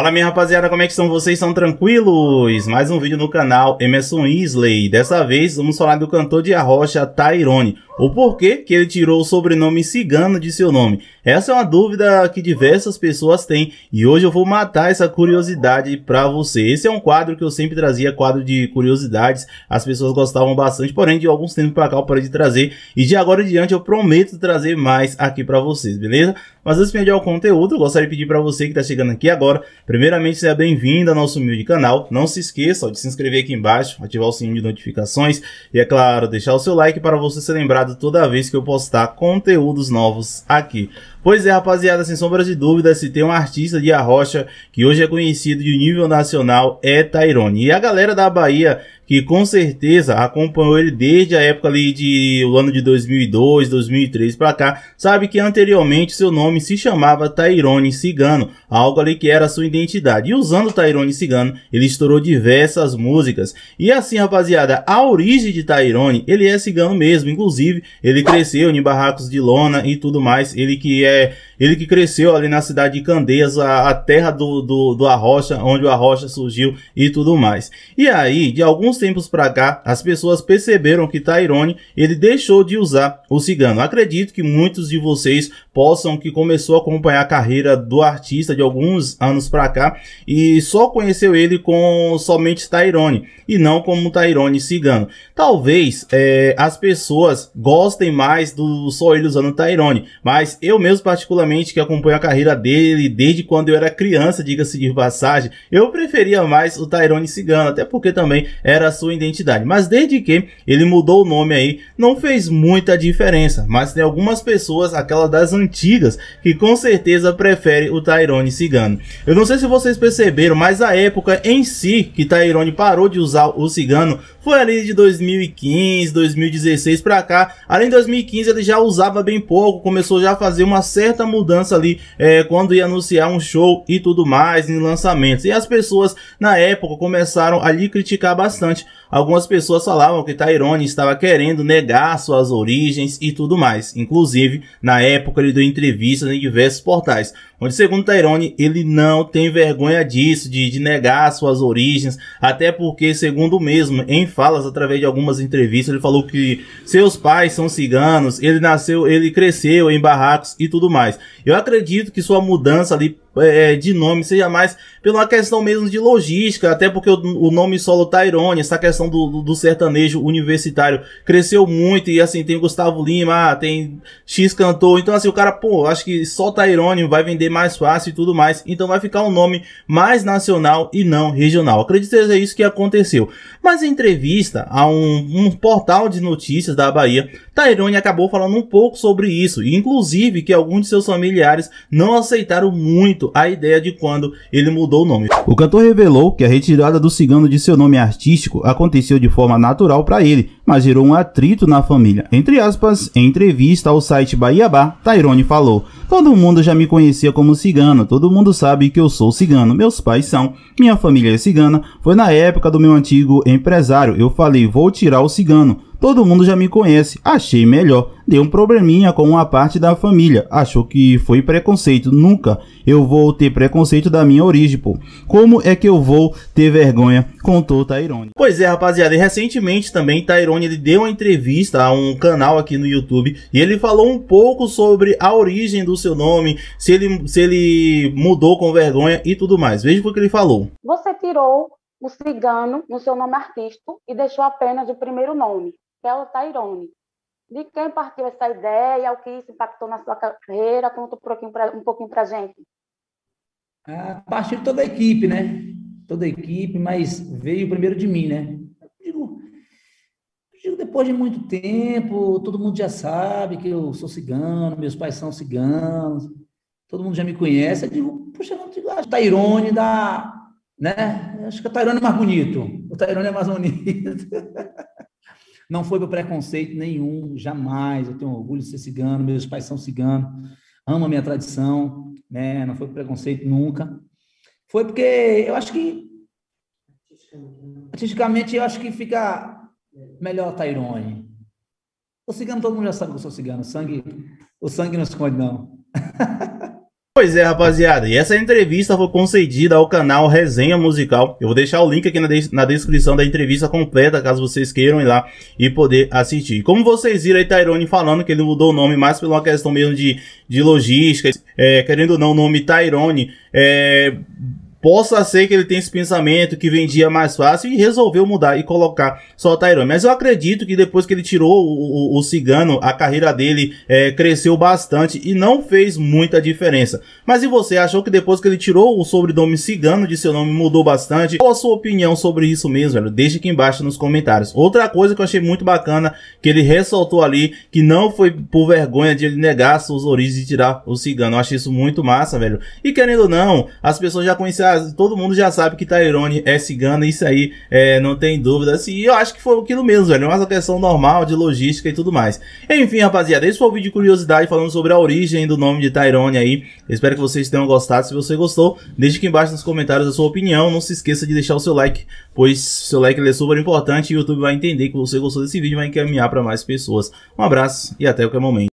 Fala minha rapaziada, como é que estão vocês? são tranquilos? Mais um vídeo no canal Emerson Isley. Dessa vez vamos falar do cantor de arrocha Tyrone. O porquê que, ele tirou o sobrenome cigano de seu nome. Essa é uma dúvida que diversas pessoas têm e hoje eu vou matar essa curiosidade para você. Esse é um quadro que eu sempre trazia, quadro de curiosidades, as pessoas gostavam bastante, porém de alguns tempos para cá eu parei de trazer e de agora em diante eu prometo trazer mais aqui para vocês, beleza? Mas antes de pedir ao conteúdo, eu gostaria de pedir para você que está chegando aqui agora, primeiramente seja bem-vindo ao nosso humilde canal, não se esqueça de se inscrever aqui embaixo, ativar o sininho de notificações e é claro, deixar o seu like para você ser lembrado toda vez que eu postar conteúdos novos aqui. Pois é, rapaziada, sem sombras de dúvidas, se tem um artista de Arrocha que hoje é conhecido de nível nacional é Tairone. E a galera da Bahia que com certeza acompanhou ele desde a época ali de o ano de 2002, 2003 para cá, sabe que anteriormente seu nome se chamava Tairone Cigano, algo ali que era sua identidade. E usando Tairone Cigano, ele estourou diversas músicas. E assim, rapaziada, a origem de Tairone, ele é cigano mesmo, inclusive ele cresceu em barracos de lona e tudo mais, ele que é ele que cresceu ali na cidade de Candeias, a, a terra do, do, do Arrocha, onde o Arrocha surgiu e tudo mais. E aí, de alguns tempos para cá, as pessoas perceberam que Tyrone, ele deixou de usar o cigano. Acredito que muitos de vocês possam que começou a acompanhar a carreira do artista de alguns anos para cá e só conheceu ele com somente Tyrone e não como Tyrone cigano. Talvez é, as pessoas gostem mais do só ele usando Tyrone, mas eu mesmo particularmente que acompanho a carreira dele desde quando eu era criança, diga-se de passagem, eu preferia mais o Tyrone Cigano, até porque também era a sua identidade. Mas desde que ele mudou o nome aí, não fez muita diferença. Mas tem algumas pessoas, aquela das antigas, que com certeza prefere o Tyrone Cigano. Eu não sei se vocês perceberam, mas a época em si que Tyrone parou de usar o Cigano foi ali de 2015, 2016 para cá. Além de 2015 ele já usava bem pouco, começou já a fazer uma certa mudança mudança ali é, quando ia anunciar um show e tudo mais, em lançamentos. E as pessoas na época começaram a lhe criticar bastante Algumas pessoas falavam que Tyrone estava querendo negar suas origens e tudo mais. Inclusive, na época ele deu entrevistas em diversos portais, onde segundo Tyrone, ele não tem vergonha disso, de, de negar suas origens, até porque, segundo mesmo, em falas através de algumas entrevistas, ele falou que seus pais são ciganos, ele nasceu, ele cresceu em barracos e tudo mais. Eu acredito que sua mudança ali é, de nome, seja mais pela questão mesmo de logística, até porque o, o nome solo Tyrone, tá essa questão do, do, sertanejo universitário cresceu muito, e assim, tem Gustavo Lima, ah, tem X cantor, então assim, o cara, pô, acho que só Tyrone tá vai vender mais fácil e tudo mais, então vai ficar um nome mais nacional e não regional. Acredito que seja isso que aconteceu. Mas em entrevista a um, um portal de notícias da Bahia, Tyrone acabou falando um pouco sobre isso, inclusive que alguns de seus familiares não aceitaram muito muito a ideia de quando ele mudou o nome. O cantor revelou que a retirada do cigano de seu nome artístico aconteceu de forma natural para ele, mas gerou um atrito na família. Entre aspas, em entrevista ao site Baiabá, Tyrone falou: Todo mundo já me conhecia como cigano, todo mundo sabe que eu sou cigano, meus pais são, minha família é cigana. Foi na época do meu antigo empresário, eu falei: vou tirar o cigano Todo mundo já me conhece, achei melhor. Deu um probleminha com uma parte da família, achou que foi preconceito. Nunca eu vou ter preconceito da minha origem, pô. Como é que eu vou ter vergonha? Contou Tairone. Pois é, rapaziada, e recentemente também Tairone ele deu uma entrevista a um canal aqui no YouTube e ele falou um pouco sobre a origem do seu nome, se ele, se ele mudou com vergonha e tudo mais. Veja o que ele falou. Você tirou o cigano no seu nome artístico e deixou apenas o primeiro nome. Estela Tairone. Tá de quem partiu essa ideia? O que isso impactou na sua carreira? Conta um pouquinho para um pouquinho gente. A ah, partir de toda a equipe, né? Toda a equipe, mas veio primeiro de mim, né? digo, depois de muito tempo, todo mundo já sabe que eu sou cigano, meus pais são ciganos, todo mundo já me conhece. Eu digo, puxa, não digo, acho Tairone dá, Né? Acho que o Tairone é mais bonito. O Tairone é mais bonito. Não foi por preconceito nenhum, jamais. Eu tenho orgulho de ser cigano, meus pais são ciganos, amo a minha tradição, né? Não foi por preconceito nunca. Foi porque eu acho que artisticamente eu acho que fica melhor Tairone. O cigano todo mundo já sabe que eu sou cigano. O sangue, o sangue não esconde não. Pois é, rapaziada, e essa entrevista foi concedida ao canal Resenha Musical. Eu vou deixar o link aqui na, de na descrição da entrevista completa, caso vocês queiram ir lá e poder assistir. como vocês viram aí, Tyrone falando que ele mudou o nome mais por uma questão mesmo de, de logística, é, querendo ou não, o nome Tyrone é Possa ser que ele tenha esse pensamento que vendia mais fácil e resolveu mudar e colocar só o Tyrone. Mas eu acredito que depois que ele tirou o, o, o Cigano, a carreira dele é, cresceu bastante e não fez muita diferença. Mas e você, achou que depois que ele tirou o sobrenome Cigano de seu nome mudou bastante? Qual a sua opinião sobre isso mesmo, velho? Deixa aqui embaixo nos comentários. Outra coisa que eu achei muito bacana, que ele ressaltou ali, que não foi por vergonha de ele negar suas origens e tirar o Cigano. Eu achei isso muito massa, velho. E querendo ou não, as pessoas já conheciam todo mundo já sabe que Tyrone é cigana, isso aí é, não tem dúvida. Assim, e eu acho que foi aquilo mesmo, velho. Mas uma questão normal de logística e tudo mais. Enfim, rapaziada, esse foi o vídeo de curiosidade falando sobre a origem do nome de Tyrone aí. espero que vocês tenham gostado. Se você gostou, deixe aqui embaixo nos comentários a sua opinião. Não se esqueça de deixar o seu like, pois seu like é super importante e o YouTube vai entender que você gostou desse vídeo e vai encaminhar para mais pessoas. Um abraço e até qualquer momento.